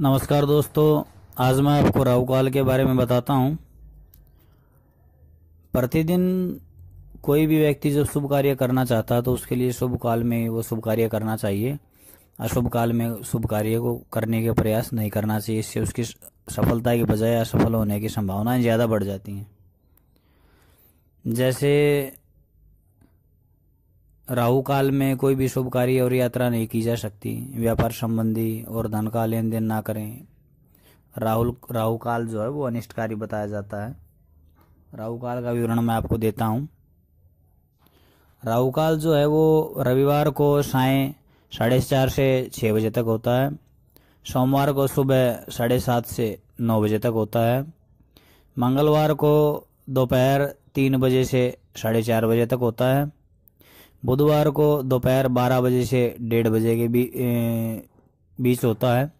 नमस्कार दोस्तों आज मैं आपको राहु काल के बारे में बताता हूँ प्रतिदिन कोई भी व्यक्ति जब शुभ कार्य करना चाहता है तो उसके लिए शुभ काल में वो शुभ कार्य करना चाहिए अशुभ काल में शुभ कार्य को करने के प्रयास नहीं करना चाहिए इससे उसकी सफलता के बजाय असफल होने की संभावनाएं ज़्यादा बढ़ जाती हैं जैसे राहु काल में कोई भी शुभ कार्य और यात्रा नहीं की जा सकती व्यापार संबंधी और धन का लेन देन ना करें राहुल राहु काल जो है वो अनिष्टकारी बताया जाता है राहु काल का विवरण मैं आपको देता हूँ राहु काल जो है वो रविवार को साय साढ़े चार से छः बजे तक होता है सोमवार को सुबह साढ़े सात से नौ बजे तक होता है मंगलवार को दोपहर तीन बजे से साढ़े चार बजे तक होता है बुधवार को दोपहर बारह बजे से डेढ़ बजे के बी, बीच होता है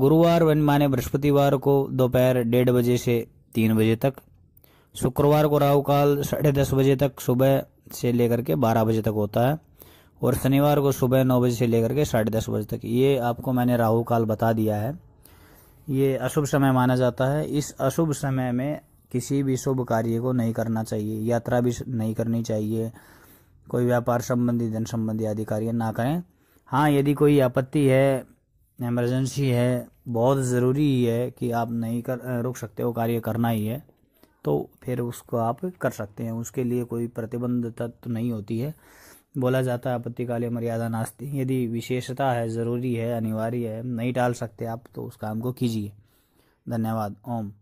गुरुवार माने बृहस्पतिवार को दोपहर डेढ़ बजे से तीन बजे तक शुक्रवार को राहु काल साढ़े दस बजे तक सुबह से लेकर के बारह बजे तक होता है और शनिवार को सुबह नौ बजे से लेकर के साढ़े दस बजे तक ये आपको मैंने राहु काल बता दिया है ये अशुभ समय माना जाता है इस अशुभ समय में किसी भी शुभ कार्य को नहीं करना चाहिए यात्रा भी नहीं करनी चाहिए कोई व्यापार संबंधी धन संबंधी आदि कार्य ना करें हाँ यदि कोई आपत्ति है एमरजेंसी है बहुत ज़रूरी ही है कि आप नहीं कर रुक सकते हो कार्य करना ही है तो फिर उसको आप कर सकते हैं उसके लिए कोई प्रतिबंध तत्व नहीं होती है बोला जाता है काली मर्यादा नास्ती यदि विशेषता है ज़रूरी है अनिवार्य है नहीं टाल सकते आप तो उस काम को कीजिए धन्यवाद ओम